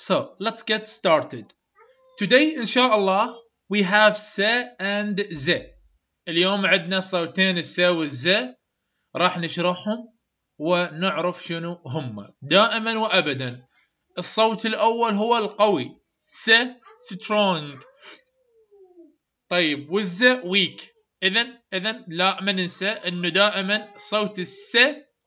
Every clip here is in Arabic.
So let's get started. Today inshallah we have س and Z. اليوم عندنا صوتين الس والز راح نشرحهم ونعرف شنو هم دائما وابدا الصوت الاول هو القوي س strong طيب والز weak اذا اذا لا ما ننسى انه دائما صوت الس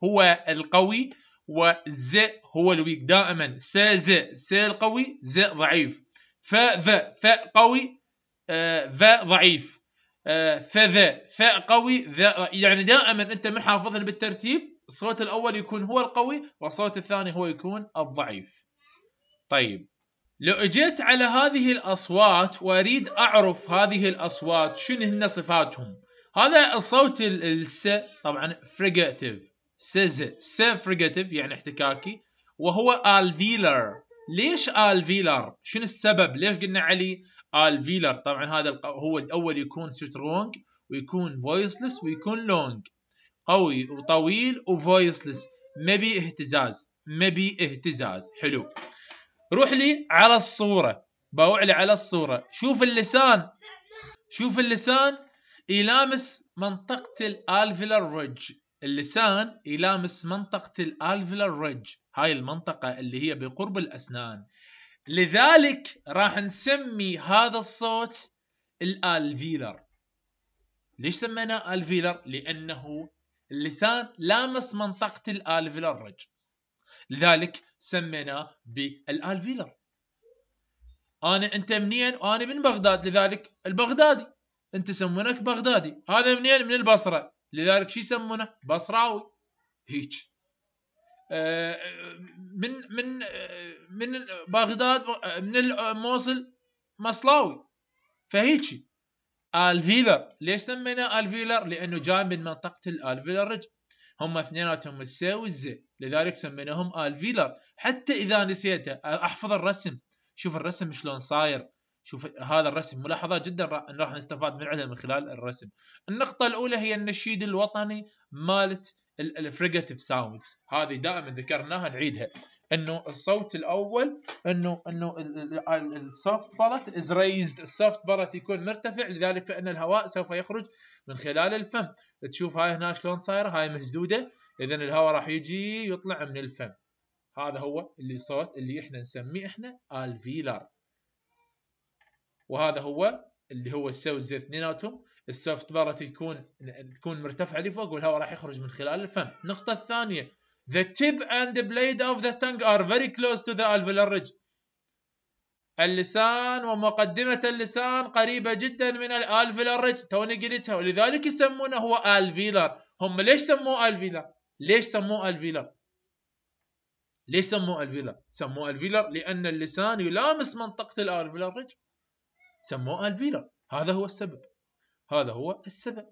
هو القوي وز هو الويك دائما س ز س القوي ز ضعيف ف ذ ف قوي آه ذا ضعيف آه، ف فذا ف قوي ذ يعني دائما انت من حافظها بالترتيب الصوت الاول يكون هو القوي والصوت الثاني هو يكون الضعيف طيب لو اجيت على هذه الاصوات واريد اعرف هذه الاصوات شنو هن صفاتهم هذا الصوت الس طبعا فريجاتيف سيز فريجاتيف يعني احتكاكي وهو الفيلر ليش الفيلر شنو السبب ليش قلنا علي الفيلر طبعا هذا هو الاول يكون سترونج ويكون فويسلس ويكون لونج قوي وطويل وفويسلس ما بي اهتزاز ما بي اهتزاز حلو روح لي على الصوره باوع لي على الصوره شوف اللسان شوف اللسان يلامس منطقه الالفيلر ريدج اللسان يلامس منطقة الالفيلر ريدج هاي المنطقة اللي هي بقرب الأسنان لذلك راح نسمي هذا الصوت الالفيلر ليش سميناه الفيلر لأنه اللسان لامس منطقة الالفيلر ريدج لذلك سميناه بالالفيلر انا انت منين؟ انا من بغداد لذلك البغدادي انت سمونك بغدادي هذا منين؟ من البصره لذلك شو يسمونه بصراوي هيك آه، من من من بغداد من الموصل مصلاوي فهيك الفيلر ليش سميناه الفيلر لانه جاي من منطقه الالفيلرج هم اثنيناتهم السي والزي لذلك سميناهم الفيلر حتى اذا نسيته احفظ الرسم شوف الرسم شلون صاير شوف هذا الرسم ملاحظة جدا راح نستفاد من من خلال الرسم النقطة الأولى هي النشيد الوطني مالت الفريجاتيف ساوندز هذه دائما ذكرناها نعيدها انه الصوت الاول انه انه السوفت بارت از ريزد السوفت بارت يكون مرتفع لذلك فان الهواء سوف يخرج من خلال الفم تشوف هاي هنا شلون صايره هاي مسدوده اذا الهواء راح يجي يطلع من الفم هذا هو اللي صوت اللي احنا نسميه احنا الفيلار وهذا هو اللي هو السيلز زي اثنيناتهم السوفت بارة تكون تكون مرتفعه لفوق والهواء راح يخرج من خلال الفم النقطه الثانيه the tip and the blade of the tongue are very close to the alveolar ridge اللسان ومقدمة اللسان قريبة جدا من الالفيلر ريدج توني قلتها ولذلك يسمونه هو الفيلر هم ليش سموه الفيلر؟ ليش سموه الفيلر؟ ليش سموه الفيلر؟ سموه الفيلر لأن اللسان يلامس منطقة الالفيلر ريدج سموه الفيلر هذا هو السبب هذا هو السبب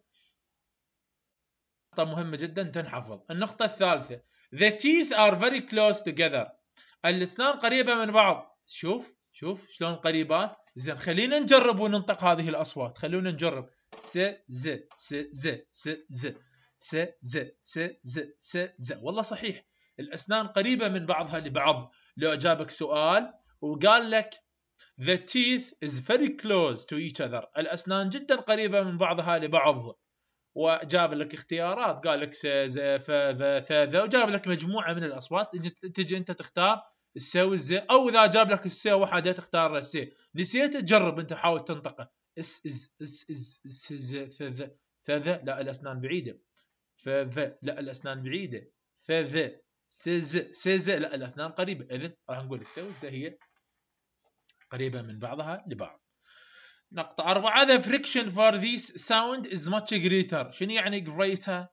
نقطة مهمة جدا تنحفظ النقطة الثالثة The teeth are very close together الأسنان قريبة من بعض شوف شوف شلون قريبات زين خلينا نجرب وننطق هذه الأصوات خلونا نجرب س ز س ز س ز س ز س ز س ز والله صحيح الأسنان قريبة من بعضها لبعض لو اجابك سؤال وقال لك The teeth is very close to each other الأسنان جدا قريبة من بعضها لبعض وجاب لك اختيارات قال لك سيزا فذا ثذا وجاب لك مجموعة من الأصوات تجي أنت تختار تسوي الزي أو إذا جاب لك السي وحاجة تختار السي نسيت تجرب أنت حاول تنطقه اس از اس از اس از فذ فذ لا الأسنان بعيدة فذ لا الأسنان بعيدة فذ سز سز لا الأسنان قريبة إذن راح نقول السوزة هي قريبة من بعضها لبعض نقطة أربعة the friction for this sound is much greater شنو يعني greater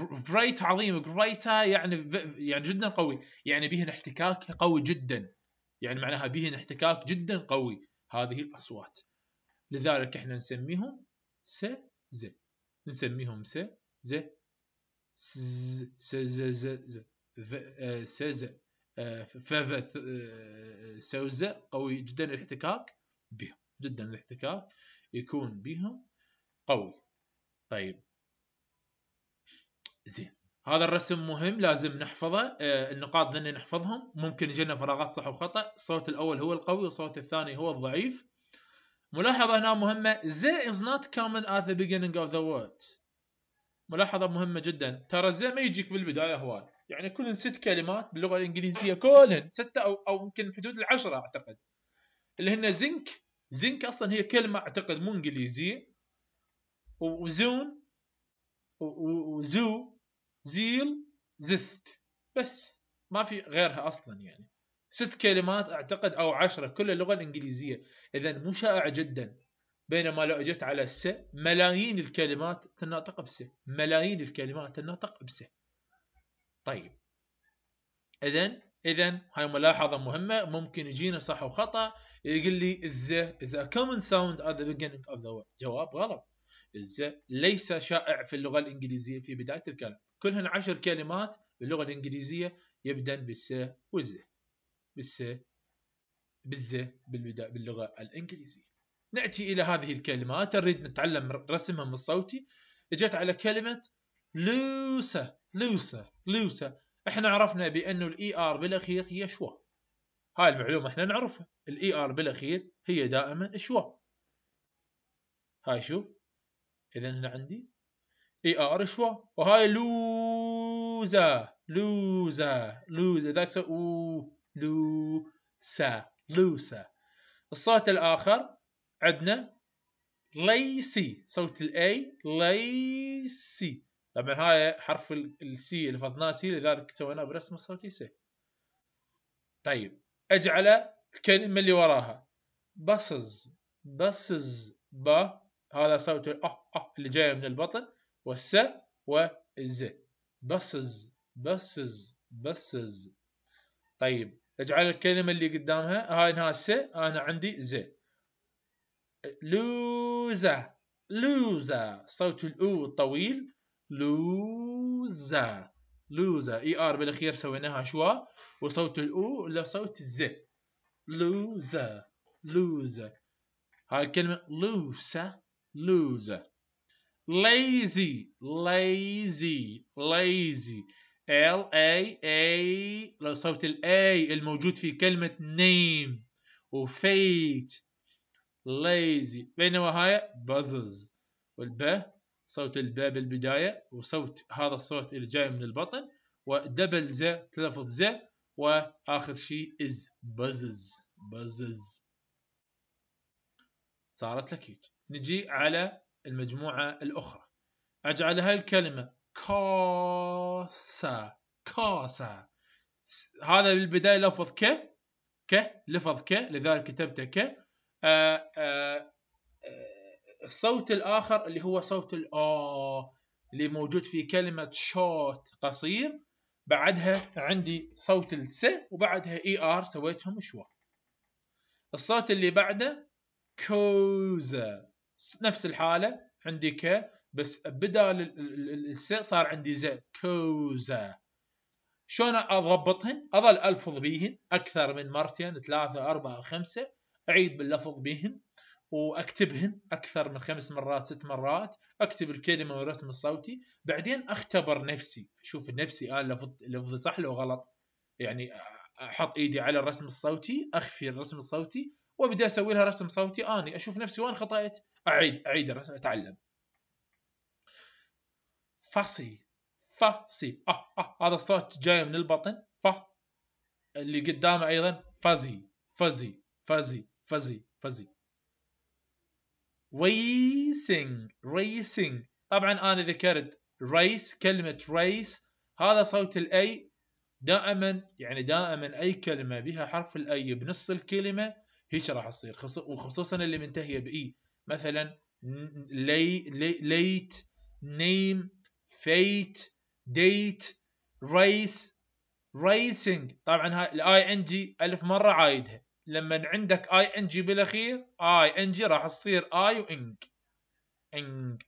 great عظيم greater يعني يعني جدا قوي يعني بهن احتكاك قوي جدا يعني معناها بهن احتكاك جدا قوي هذه الأصوات لذلك احنا نسميهم س ز نسميهم س ز س ز ز ز آه، ز آه، فافا آه، سوزا قوي جدا الاحتكاك بهم جدا الاحتكاك يكون بهم قوي طيب زين هذا الرسم مهم لازم نحفظه آه، النقاط ذني نحفظهم ممكن يجينا فراغات صح وخطأ الصوت الأول هو القوي والصوت الثاني هو الضعيف ملاحظة هنا مهمة زي is not common at the beginning of the word ملاحظة مهمة جدا ترى زي ما يجيك بالبداية هواي يعني كل ست كلمات باللغه الانجليزيه كلهن سته او او يمكن حدود العشره اعتقد اللي هن زنك زنك اصلا هي كلمه اعتقد مو انجليزيه وزون وزو زيل زست بس ما في غيرها اصلا يعني ست كلمات اعتقد او عشرة كل اللغه الانجليزيه اذا مو شائع جدا بينما لو اجت على الس ملايين الكلمات تنطق بس ملايين الكلمات تنطق بس طيب اذا اذا هاي ملاحظه مهمه ممكن يجينا صح وخطا يقول لي الز از ا common sound at the beginning of the word جواب غلط الز ليس شائع في اللغه الانجليزيه في بدايه الكلام كلهن عشر كلمات باللغه الانجليزيه يبدا بالس والز بالس بالز باللغه الانجليزيه ناتي الى هذه الكلمات نريد نتعلم رسمهم الصوتي اجت على كلمه لوسه لوسا لوسا احنا عرفنا بانه الاي ار e بالاخير هي شوا هاي المعلومه احنا نعرفها الاي ار e بالاخير هي دائما شوا هاي شو اذا هنا عندي اي e ار شوا وهاي لوزا لوزا لوزا ذاك او لوسه لوسا الصوت الاخر عندنا ليسي صوت الاي ليسي طبعا هاي حرف السي اللي فضناه سي لذلك سويناه برسمه صوتي سي طيب اجعل الكلمه اللي وراها بصز بصز با هذا صوت اه اه اللي جايه من البطن والس والز بصز بصز بصز طيب اجعل الكلمه اللي قدامها هاي انها س انا عندي ز لوزا لوزا صوت الاو الطويل لوزا لوزا اي ار بالاخير سويناها شوا وصوت الاو لصوت الزي لوزا لوزا هاي الكلمة لوسا لوزا lazy lazy lazy L A A صوت ال A الموجود في كلمة name و fate lazy بينما هاي buzzes والب صوت الباب البدايه وصوت هذا الصوت اللي جاي من البطن ودبل ز تلفظ ز واخر شيء از بزز بزز صارت لك هيك نجي على المجموعه الاخرى اجعل هاي الكلمه كاسا كاسا هذا بالبدايه لفظ ك ك لفظ ك لذلك كتبته ك آآ آه، آآ آه، الصوت الاخر اللي هو صوت الا اللي موجود في كلمه شوت قصير بعدها عندي صوت الس وبعدها اي ار سويتهم شوا الصوت اللي بعده كوزا نفس الحاله عندي ك بس بدال الس صار عندي ز كوزا شلون اضبطهن؟ اظل الفظ بيهن اكثر من مرتين ثلاثه اربعه خمسه اعيد باللفظ بيهن واكتبهن اكثر من خمس مرات ست مرات اكتب الكلمه والرسم الصوتي بعدين اختبر نفسي اشوف نفسي انا آه، لفظت لفظي صح لو غلط يعني احط ايدي على الرسم الصوتي اخفي الرسم الصوتي وابدا اسوي لها رسم صوتي اني اشوف نفسي وين خطأت اعيد اعيد الرسم اتعلم فصي فصي آه آه هذا الصوت جاي من البطن ف اللي قدامه ايضا فزي فزي فزي فزي فزي ريسنج ريسنج طبعا انا ذكرت ريس كلمه ريس هذا صوت الاي دائما يعني دائما اي كلمه بها حرف الاي بنص الكلمه هيك راح تصير وخصوصا اللي منتهيه باي e. مثلا لي ليت نيم فيت ديت ريس ريسنج طبعا هاي الاي ان جي الف مره عايدها لما عندك اي ان جي بالاخير اي ان جي راح تصير اي وانج انج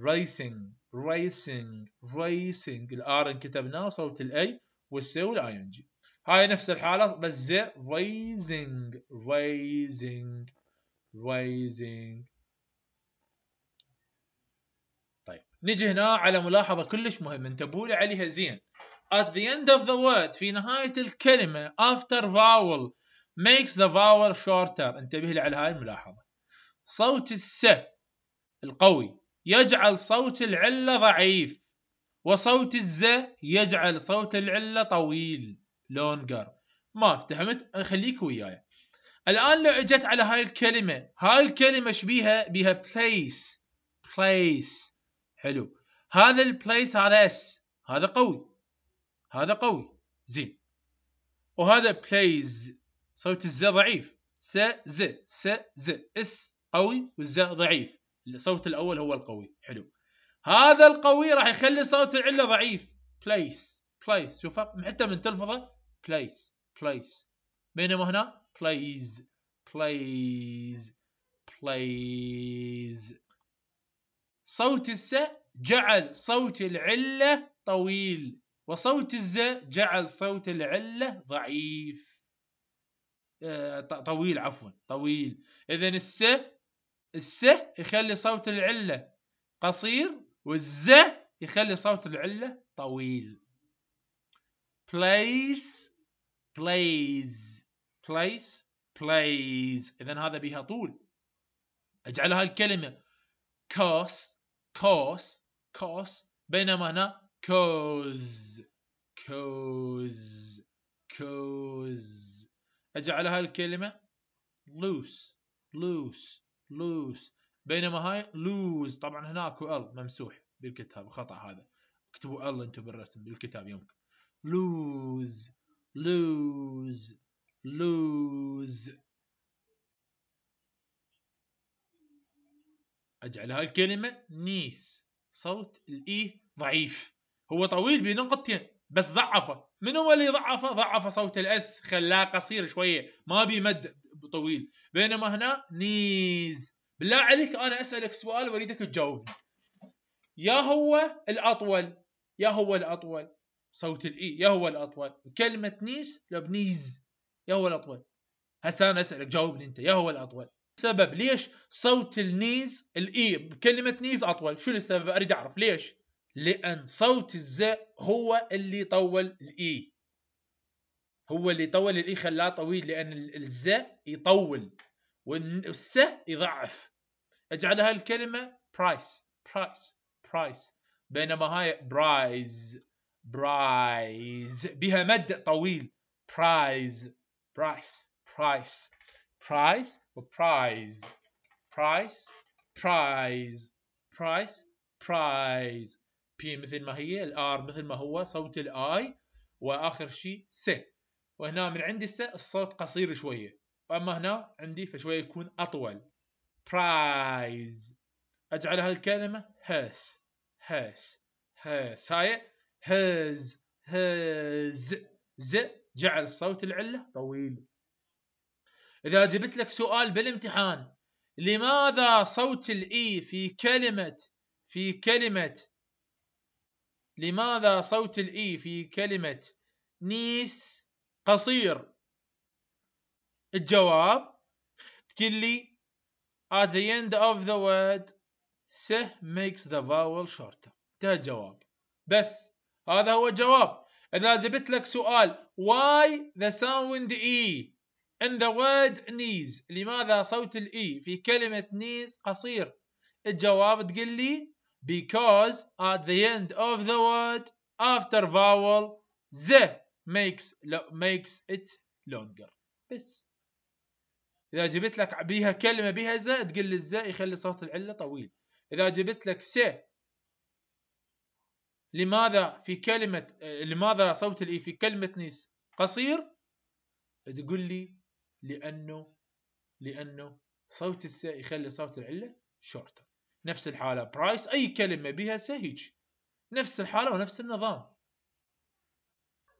ريسنج ريسنج ريسنج الار كتبناه صوت الاي والسي والاي ان جي هاي نفس الحاله بس زي ريزنج ريزنج ريزنج طيب نجي هنا على ملاحظه كلش مهمه انتبهوا لي عليها زين at the end of the word في نهايه الكلمه after vowel makes the vowel shorter انتبه لي على هاي الملاحظة صوت الس القوي يجعل صوت العلة ضعيف وصوت الز يجعل صوت العلة طويل longer ما افتهمت خليك وياي الآن لو اجت على هاي الكلمة هاي الكلمة شبيها بها place place حلو هذا البليس هذا اس هذا قوي هذا قوي زين وهذا بليز صوت الز ضعيف س ز س ز اس قوي والز ضعيف الصوت الاول هو القوي حلو هذا القوي راح يخلي صوت العله ضعيف بليس بليس شوف حتى من تلفظه بليس بليس بينما هنا بليز بليز بليز صوت الس جعل صوت العله طويل وصوت الز جعل صوت العله ضعيف آه، طويل عفوا طويل اذا الس الس يخلي صوت العله قصير والز يخلي صوت العله طويل plays plays plays plays اذا هذا بها طول اجعل هاي الكلمه كوس كوس كوس بينما هنا كوز كوز كوز اجي على هاي الكلمة لوس لوس لوس بينما هاي lose طبعا هناك ال ممسوح بالكتاب خطأ هذا اكتبوا ال انتم بالرسم بالكتاب يمكن lose lose lose اجعل هاي الكلمة نيس صوت الاي e ضعيف هو طويل بنقطتين بس ضعفه من هو اللي ضعفه؟ ضعف صوت الاس خلاه قصير شويه ما بي مد طويل بينما هنا نيز بالله عليك انا اسالك سؤال واريدك تجاوبني يا هو الاطول يا هو الاطول صوت الاي يا هو الاطول كلمه نيس لو يا هو الاطول هسه انا اسالك جاوبني انت يا هو الاطول سبب ليش صوت النيز الاي بكلمه نيز اطول شو السبب اريد اعرف ليش لأن صوت الزاء هو اللي طول الإي e. هو اللي طول الإي e خلاه طويل لأن الزاء يطول والس يضعف اجعلها الكلمة برايس برايس برايس بينما هاي برايز برايز بها مد طويل برايز برايس برايس برايس وبرايز برايس برايز برايس برايز بي مثل ما هي الار مثل ما هو صوت الاي واخر شيء س وهنا من عندي س الصوت قصير شويه واما هنا عندي فشويه يكون اطول برايز اجعل هالكلمه هس هس هس هاي هز هز ز جعل صوت العله طويل اذا جبت لك سؤال بالامتحان لماذا صوت الاي e في كلمه في كلمه لماذا صوت الإي في كلمة نيس قصير الجواب تقول لي at the end of the word س makes the vowel shorter انتهى الجواب بس هذا هو الجواب إذا جبت لك سؤال why the sound e in the word knees لماذا صوت الإي e في كلمة knees قصير الجواب تقول لي because at the end of the word after vowel the makes makes it longer بس اذا جبت لك بيها كلمه بيها ز تقول الز يخلي صوت العله طويل اذا جبت لك س لماذا في كلمه لماذا صوت الاي e في كلمه نيس قصير تقول لي لانه لانه صوت الس يخلي صوت العله شورتر نفس الحالة برايس أي كلمة بها سهيج نفس الحالة ونفس النظام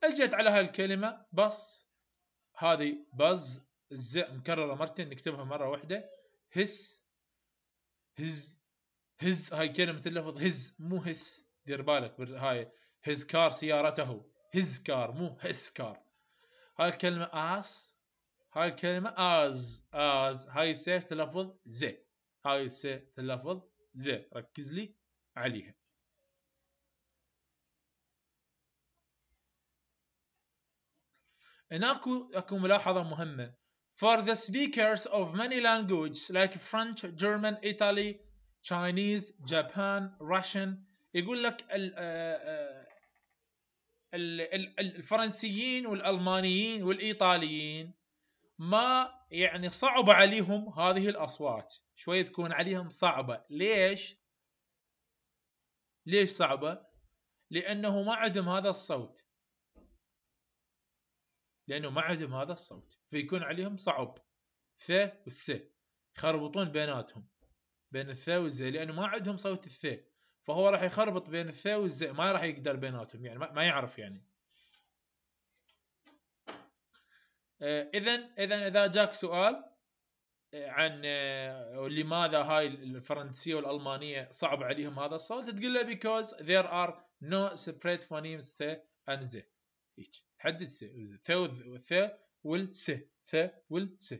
أجت على هالكلمة بس هذه بز الز مكررة مرتين نكتبها مرة واحدة هس هز هز هاي كلمة اللفظ هز مو هس دير بالك هاي هز كار سيارته هز كار مو هس كار هاي الكلمة آس هاي الكلمة آز آز هاي س تلفظ زي هاي س تلفظ زين ركز لي عليها هناك اكو ملاحظة مهمة for the speakers of many languages like French, German, Italy, Chinese, Japan, Russian يقول لك ال آه، آه، ال الفرنسيين والألمانيين والإيطاليين ما يعني صعب عليهم هذه الاصوات شويه تكون عليهم صعبه ليش ليش صعبه لانه ما عندهم هذا الصوت لانه ما عندهم هذا الصوت فيكون عليهم صعب ث والس يخربطون بيناتهم بين الثاء والزاء لانه ما عندهم صوت الثاء فهو راح يخربط بين الثاء والزاء ما راح يقدر بيناتهم يعني ما يعرف يعني اذا آه، اذا اذا جاك سؤال آه، عن آه، لماذا هاي الفرنسيه والالمانيه صعب عليهم هذا الصوت تقول له بيكوز ذير ار نو سبريت فونيمز th and ز هيك حدد ث ث والس ث والس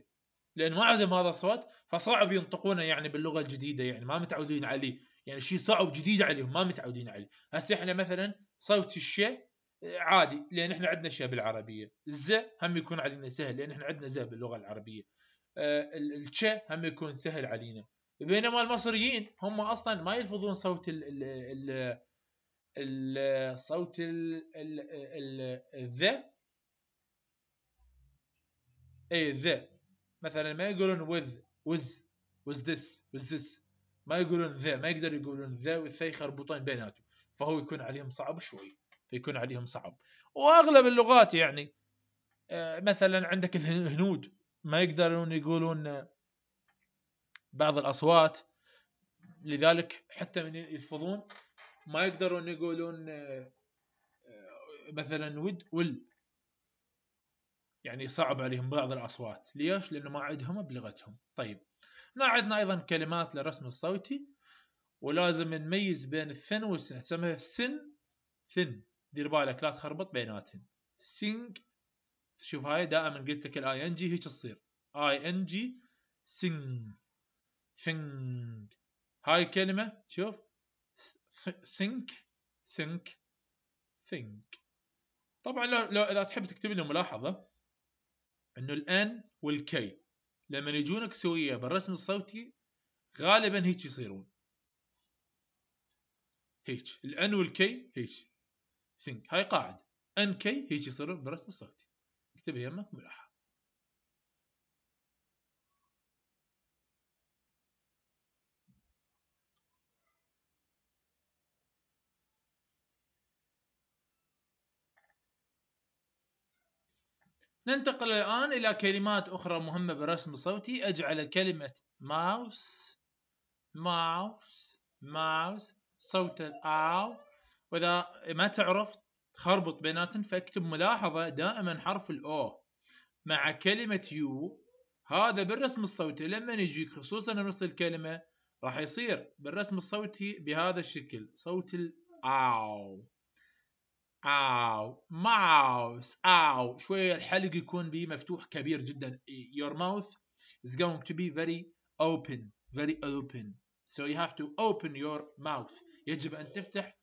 لان ما عندهم هذا الصوت فصعب ينطقونه يعني باللغه الجديده يعني ما متعودين عليه يعني شيء صعب جديد عليهم ما متعودين عليه هسه احنا مثلا صوت الشيء عادي لان احنا عندنا اشياء بالعربيه ز هم يكون علينا سهل لان احنا عندنا ز باللغه العربيه آه، التش هم يكون سهل علينا بينما المصريين هم اصلا ما يلفظون صوت ال ال ال الصوت الذا اي ذا مثلا ما يقولون وذ وز وز ذس وز ذس ما يقولون ذا ما يقدر يقولون ذا والثا يخربطون بيناتهم فهو يكون عليهم صعب شوي فيكون عليهم صعب واغلب اللغات يعني آه، مثلا عندك الهنود ما يقدرون يقولون آه، بعض الاصوات لذلك حتى من يلفظون ما يقدرون يقولون آه، مثلا ود ول يعني صعب عليهم بعض الاصوات ليش لانه ما عندهم بلغتهم طيب ما عندنا ايضا كلمات للرسم الصوتي ولازم نميز بين الثن والسن نسميها سن ثن دير بالك لا تخربط بيناتهم سينج شوف هاي دائما قلت لك الاي ان جي هيك تصير اي ان جي سينج سينج هاي الكلمه شوف سينك سينك ثينك طبعا لو, لو اذا تحب تكتب لي ملاحظه انه الان والكي لما يجونك سويه بالرسم الصوتي غالبا هيك يصيرون هيك الان والكي هيك سينك هاي قاعدة ان كي هيك يصير بالرسم الصوتي اكتبها يمك ملاحظة ننتقل الآن إلى كلمات أخرى مهمة بالرسم الصوتي أجعل كلمة ماوس ماوس ماوس صوت الآو واذا ما تعرف تخربط بيناتهم فاكتب ملاحظه دائما حرف الاو مع كلمه يو هذا بالرسم الصوتي لما يجيك خصوصا نص الكلمه راح يصير بالرسم الصوتي بهذا الشكل صوت الاو او ماوس او شويه الحلق يكون بيه مفتوح كبير جدا your mouth is going to be very open very open so you have to open your mouth يجب ان تفتح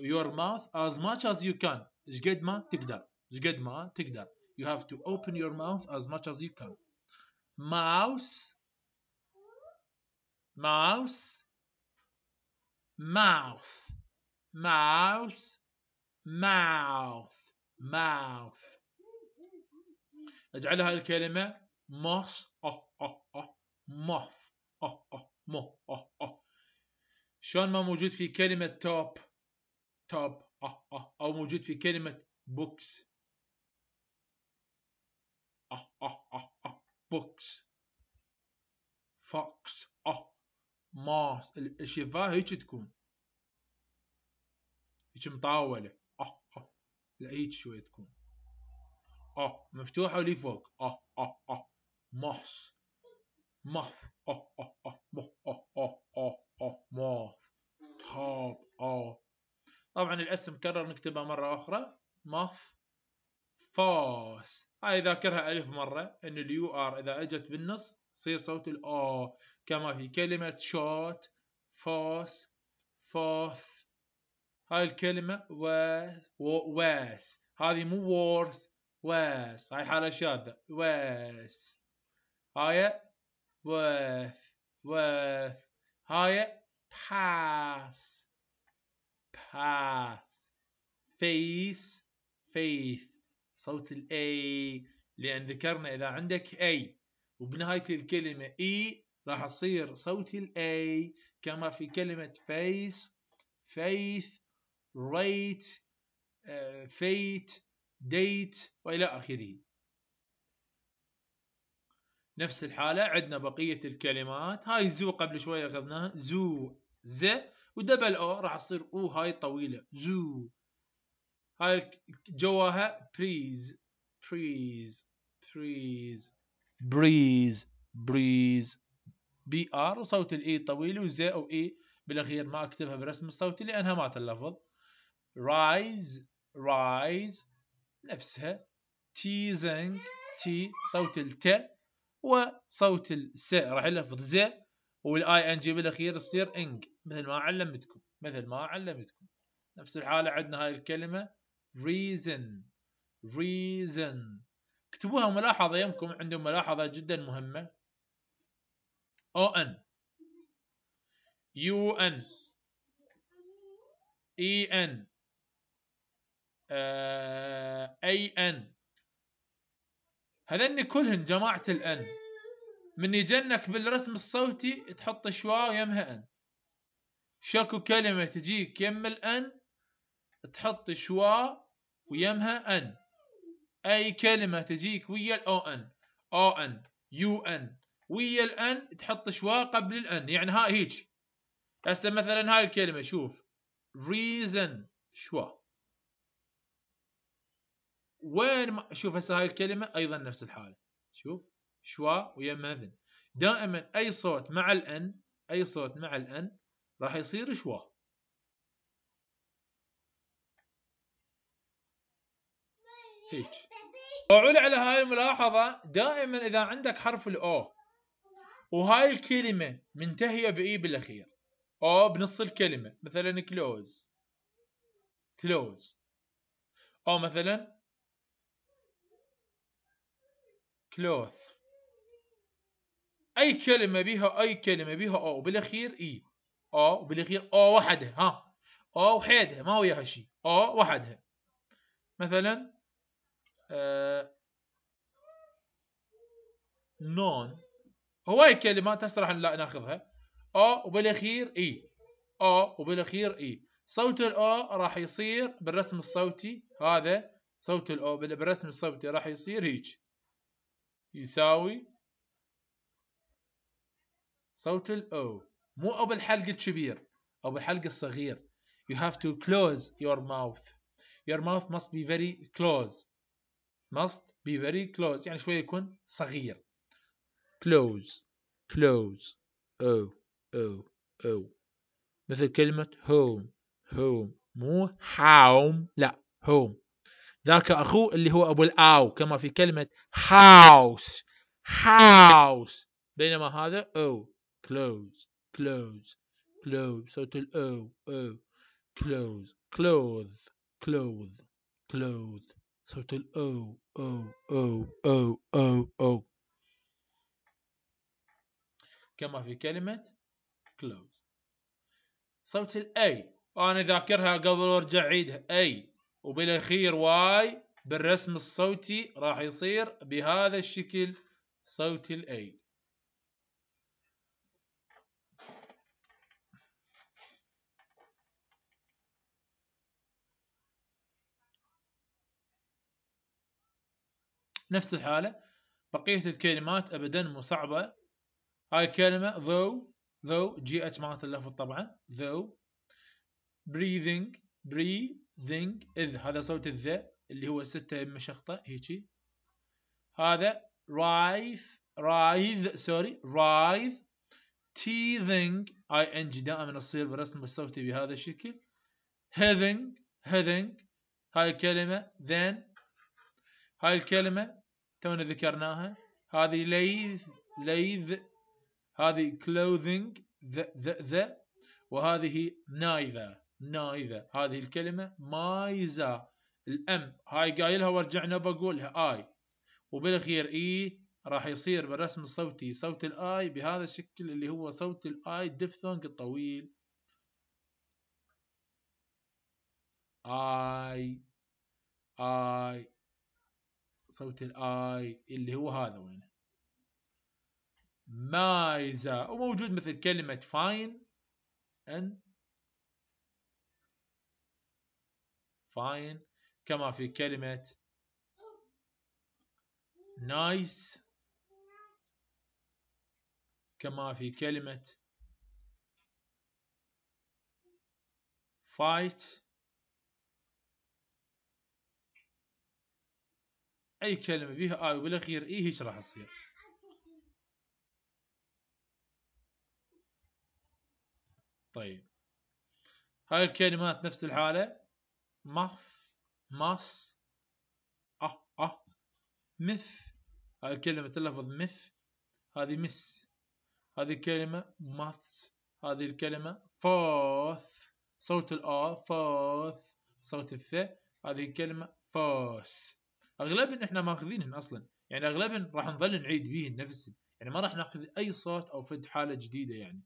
your mouth as much as you can ايش قد ما تقدر ايش قد ما تقدر you have to open your mouth as much as you can mouse mouse mouth mouse mouth mouth اجعل هذه الكلمة mouth oh oh oh mouth oh oh mouth oh oh شلون ما موجود في كلمة توب توب أو موجود في كلمة بوكس بوكس فوكس أه ماس الشفاه هيك تكون هيك مطاولة أه أه لا هيك شوية تكون أه مفتوحة ولي فوق أه أه أه ماس ماث أه أه أه أه أه أه ماف آه طبعا الاسم كرر نكتبها مرة أخرى ماف فاس هاي ذاكرها ألف مرة إن اليو آر إذا أجت بالنص تصير صوت الآ كما في كلمة شوت فاس فاث هاي الكلمة واس واس هذه مو وورس واس هاي حالة شاذة واس هاي واث واث های پس path فیس فیس صوت الاي لان ذكرنا اذا عندك اي وبنهايه الكلمه اي e راح تصير صوت الاي كما في كلمه face faith rate uh, fate date والى اخره نفس الحالة عندنا بقية الكلمات هاي زو قبل شوية أخذناها زو ز ودبل او راح تصير او هاي طويلة زو هاي جواها بريز بريز بريز بريز بريز بي ار وصوت الاي e طويل وز او اي e بالاخير ما اكتبها برسم الصوتي لانها مات اللفظ رايز رايز نفسها تيزنج تي صوت الت وصوت الس راح يلفظ ز والاي ان جي بالاخير تصير انج مثل ما علمتكم مثل ما علمتكم نفس الحاله عندنا هاي الكلمه reason reason اكتبوها ملاحظه يمكم عندهم ملاحظه جدا مهمه او ان يو ان اي ان اي ان هذني كلهن جماعة الأن من يجنك بالرسم الصوتي تحط شوا يمها أن شكو كلمة تجيك يم الأن تحط شوا ويمها أن أي كلمة تجيك ويا الأو أن أو أن يو أن ويا الأن تحط شوا قبل الأن يعني ها هيج هسه مثلا هاي الكلمة شوف reason شوا وين ما شوف هسه هاي الكلمه ايضا نفس الحاله شوف شوا ويا مذن دائما اي صوت مع الان اي صوت مع الان راح يصير شوا هيك وعلى على هاي الملاحظة دائما إذا عندك حرف الأو وهاي الكلمة منتهية بإي بالأخير أو بنص الكلمة مثلا كلوز كلوز أو مثلا كلوث اي كلمه بيها اي كلمه بيها او بالاخير اي او بالاخير او وحدها ها او وحدها ما وياها شيء او وحدها مثلا آه نون هواي كلمات تسرح راح ناخذها او وبالاخير اي او وبالاخير اي صوت الاو راح يصير بالرسم الصوتي هذا صوت الاو بالرسم الصوتي راح يصير هيك يساوي صوت O مو أو بالحلق الكبير أو بالحلق الصغير you have to close your mouth your mouth must be very close must be very close يعني شوية يكون صغير close close أو أو أو مثل كلمة home home مو home لا home ذاك أخوه اللي هو أبو الآو كما في كلمة هاوس هاوس بينما هذا أو كلوز كلوز كلوز صوت الأو أو كلوز كلوز كلوز كلوز صوت الأو أو أو أو أو أو كما في كلمة كلوز صوت الأي أنا ذاكرها قبل وارجع عيدها أي وبالاخير واي بالرسم الصوتي راح يصير بهذا الشكل صوت الاي نفس الحالة بقية الكلمات أبدا مو صعبة هاي الكلمة ذو ذو جي اتش مالت اللفظ طبعا ذو breathing breathe ذنج إذ هذا صوت الذ اللي هو ستة مشخطة هيجي هذا رايف رايذ سوري رايذ teething اي ان جي دائما تصير بالرسم الصوتي بهذا الشكل هذنج هذنج هاي الكلمة then هاي الكلمة تونا ذكرناها هذه ليذ ليذ هذه clothing the, the, ذ وهذه neither نائذة هذه الكلمة مايزة الام هاي قايلها ورجعنا بقولها اي وبالاخير اي راح يصير بالرسم الصوتي صوت الاي بهذا الشكل اللي هو صوت الاي ديفثونج الطويل اي اي صوت الاي اللي هو هذا وين مايزة وموجود مثل كلمة فاين ان فاين كما في كلمة نايس كما في كلمة فايت أي كلمة بها آي وبالأخير إيه هيك راح تصير طيب هاي الكلمات نفس الحالة مف مص أه أه مث هذه كلمة تلفظ مث هذه مس هذه كلمة ماتس هذه الكلمة فاث صوت الآ فاث صوت الث هذه الكلمة فاس أغلبنا إحنا ماخذينهن أصلا يعني أغلب راح نظل نعيد بيهن نفسهن يعني ما راح ناخذ أي صوت أو فد حالة جديدة يعني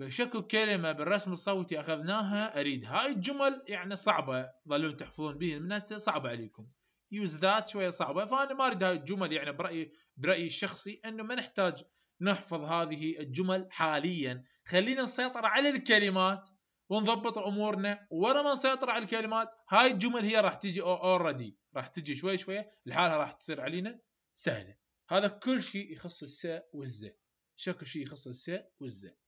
فشكو كلمة بالرسم الصوتي أخذناها أريد هاي الجمل يعني صعبة ظلون تحفظون بها الناس صعبة عليكم يوز ذات شوية صعبة فأنا ما أريد هاي الجمل يعني برأيي برأيي الشخصي أنه ما نحتاج نحفظ هذه الجمل حاليا خلينا نسيطر على الكلمات ونضبط امورنا ورا ما نسيطر على الكلمات هاي الجمل هي راح تجي اوريدي راح تجي شوي شوي لحالها راح تصير علينا سهله هذا كل شيء يخص الساء والزاء شكل شيء يخص الساء والزاء